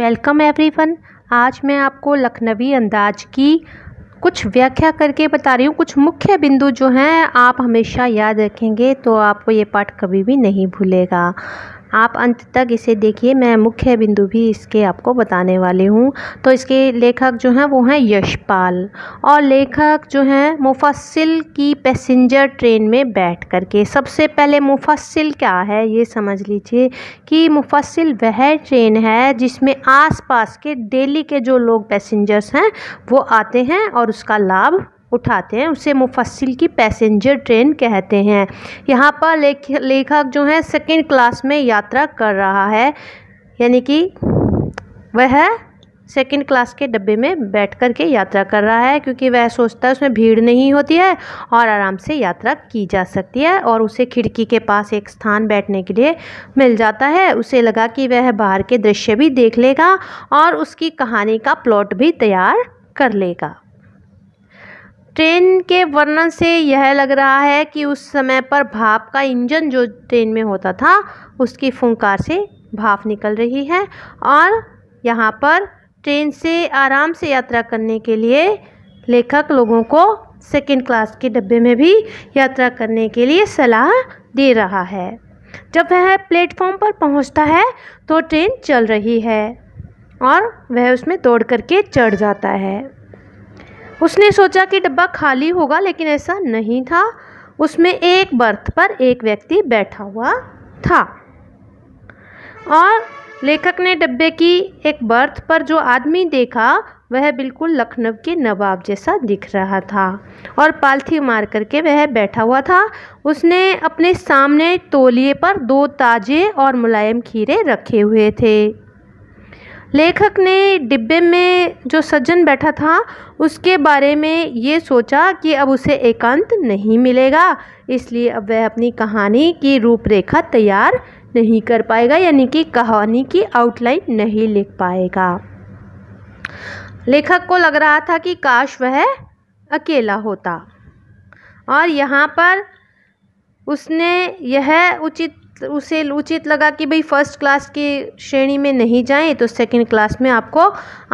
welcome everyone आज मैं आपको लखनवी अंदाज की कुछ व्याख्या करके बता रही हूँ कुछ मुख्य बिंदु जो हैं आप हमेशा याद रखेंगे तो आपको ये पाठ कभी भी नहीं भूलेगा आप अंत तक इसे देखिए मैं मुख्य बिंदु भी इसके आपको बताने वाली हूँ तो इसके लेखक जो हैं वो हैं यशपाल और लेखक जो हैं मुफसिल की पैसेंजर ट्रेन में बैठ कर के सबसे पहले मुफसिल क्या है ये समझ लीजिए कि मुफसिल वह ट्रेन है जिसमें आसपास के डेली के जो लोग पैसेंजर्स हैं वो आते हैं और उसका लाभ उठाते हैं उसे मुफसिल की पैसेंजर ट्रेन कहते हैं यहाँ पर लेख लेखक जो है सेकेंड क्लास में यात्रा कर रहा है यानी कि वह सेकेंड क्लास के डब्बे में बैठ कर के यात्रा कर रहा है क्योंकि वह सोचता है उसमें भीड़ नहीं होती है और आराम से यात्रा की जा सकती है और उसे खिड़की के पास एक स्थान बैठने के लिए मिल जाता है उसे लगा कि वह बाहर के दृश्य भी देख लेगा और उसकी कहानी का प्लॉट भी तैयार कर लेगा ट्रेन के वर्णन से यह लग रहा है कि उस समय पर भाप का इंजन जो ट्रेन में होता था उसकी फुंकार से भाप निकल रही है और यहाँ पर ट्रेन से आराम से यात्रा करने के लिए लेखक लोगों को सेकेंड क्लास के डब्बे में भी यात्रा करने के लिए सलाह दे रहा है जब वह प्लेटफॉर्म पर पहुंचता है तो ट्रेन चल रही है और वह उसमें दौड़ करके चढ़ जाता है उसने सोचा कि डब्बा खाली होगा लेकिन ऐसा नहीं था उसमें एक बर्थ पर एक व्यक्ति बैठा हुआ था और लेखक ने डब्बे की एक बर्थ पर जो आदमी देखा वह बिल्कुल लखनऊ के नवाब जैसा दिख रहा था और पालथी मार करके वह बैठा हुआ था उसने अपने सामने तोलिए पर दो ताजे और मुलायम खीरे रखे हुए थे लेखक ने डिब्बे में जो सज्जन बैठा था उसके बारे में ये सोचा कि अब उसे एकांत नहीं मिलेगा इसलिए अब वह अपनी कहानी की रूपरेखा तैयार नहीं कर पाएगा यानी कि कहानी की आउटलाइन नहीं लिख पाएगा लेखक को लग रहा था कि काश वह अकेला होता और यहाँ पर उसने यह उचित उसे उचित लगा कि भाई फर्स्ट क्लास की श्रेणी में नहीं जाएं तो सेकंड क्लास में आपको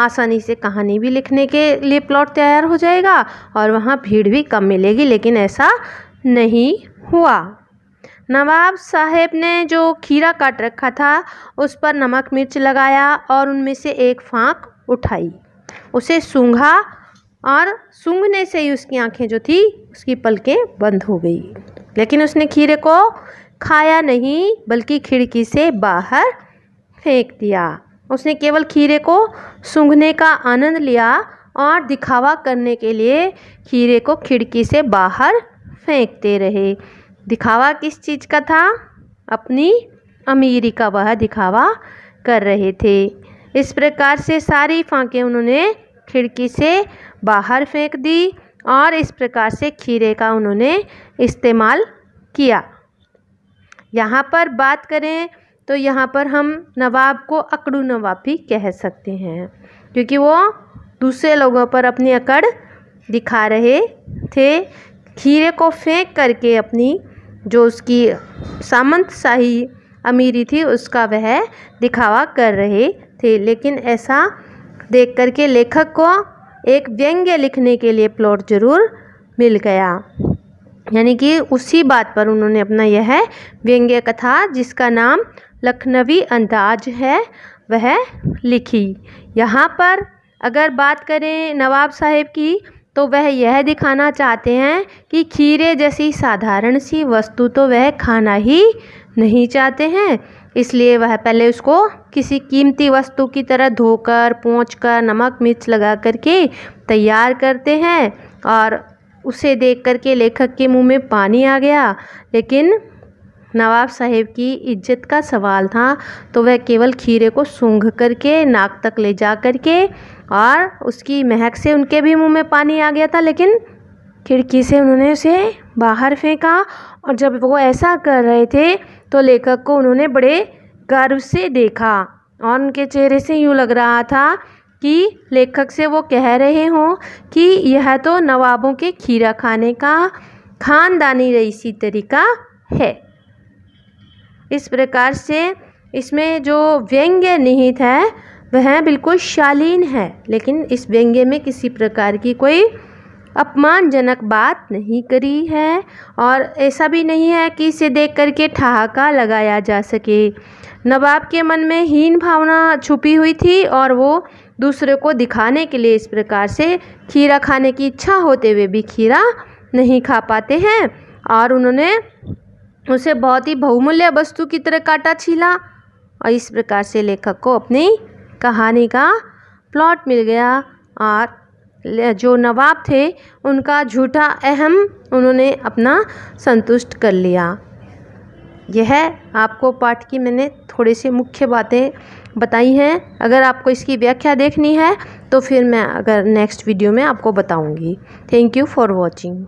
आसानी से कहानी भी लिखने के लिए प्लॉट तैयार हो जाएगा और वहाँ भीड़ भी कम मिलेगी लेकिन ऐसा नहीं हुआ नवाब साहेब ने जो खीरा काट रखा था उस पर नमक मिर्च लगाया और उनमें से एक फांक उठाई उसे सूंघा और सूंघने से ही उसकी आंखें जो थी उसकी पलकें बंद हो गई लेकिन उसने खीरे को खाया नहीं बल्कि खिड़की से बाहर फेंक दिया उसने केवल खीरे को सूंघने का आनंद लिया और दिखावा करने के लिए खीरे को खिड़की से बाहर फेंकते रहे दिखावा किस चीज़ का था अपनी अमीरी का वह दिखावा कर रहे थे इस प्रकार से सारी फांके उन्होंने खिड़की से बाहर फेंक दी और इस प्रकार से खीरे का उन्होंने इस्तेमाल किया यहाँ पर बात करें तो यहाँ पर हम नवाब को अकड़ू नवाब भी कह सकते हैं क्योंकि वो दूसरे लोगों पर अपनी अकड़ दिखा रहे थे खीरे को फेंक करके अपनी जो उसकी सामंत शाही अमीरी थी उसका वह दिखावा कर रहे थे लेकिन ऐसा देख करके लेखक को एक व्यंग्य लिखने के लिए प्लॉट जरूर मिल गया यानी कि उसी बात पर उन्होंने अपना यह व्यंग्य कथा जिसका नाम लखनवी अंदाज है वह लिखी यहाँ पर अगर बात करें नवाब साहेब की तो वह यह दिखाना चाहते हैं कि खीरे जैसी साधारण सी वस्तु तो वह खाना ही नहीं चाहते हैं इसलिए वह पहले उसको किसी कीमती वस्तु की तरह धोकर पोंछ कर नमक मिर्च लगा करके तैयार करते हैं और उसे देख कर के लेखक के मुँह में पानी आ गया लेकिन नवाब साहेब की इज्जत का सवाल था तो वह केवल खीरे को सूंघ करके नाक तक ले जा कर के और उसकी महक से उनके भी मुंह में पानी आ गया था लेकिन खिड़की से उन्होंने उसे बाहर फेंका और जब वो ऐसा कर रहे थे तो लेखक को उन्होंने बड़े गर्व से देखा और उनके चेहरे से यूँ लग रहा था कि लेखक से वो कह रहे हों कि यह तो नवाबों के खीरा खाने का ख़ानदानी रईसी तरीका है इस प्रकार से इसमें जो व्यंग्य निहित है वह बिल्कुल शालीन है लेकिन इस व्यंग्य में किसी प्रकार की कोई अपमानजनक बात नहीं करी है और ऐसा भी नहीं है कि इसे देख करके ठहाका लगाया जा सके नवाब के मन में हीन भावना छुपी हुई थी और वो दूसरे को दिखाने के लिए इस प्रकार से खीरा खाने की इच्छा होते हुए भी खीरा नहीं खा पाते हैं और उन्होंने उसे बहुत ही बहुमूल्य वस्तु की तरह काटा छीला और इस प्रकार से लेखक को अपनी कहानी का प्लॉट मिल गया और जो नवाब थे उनका झूठा अहम उन्होंने अपना संतुष्ट कर लिया यह आपको पाठ की मैंने थोड़े से मुख्य बातें बताई हैं अगर आपको इसकी व्याख्या देखनी है तो फिर मैं अगर नेक्स्ट वीडियो में आपको बताऊँगी थैंक यू फॉर वॉचिंग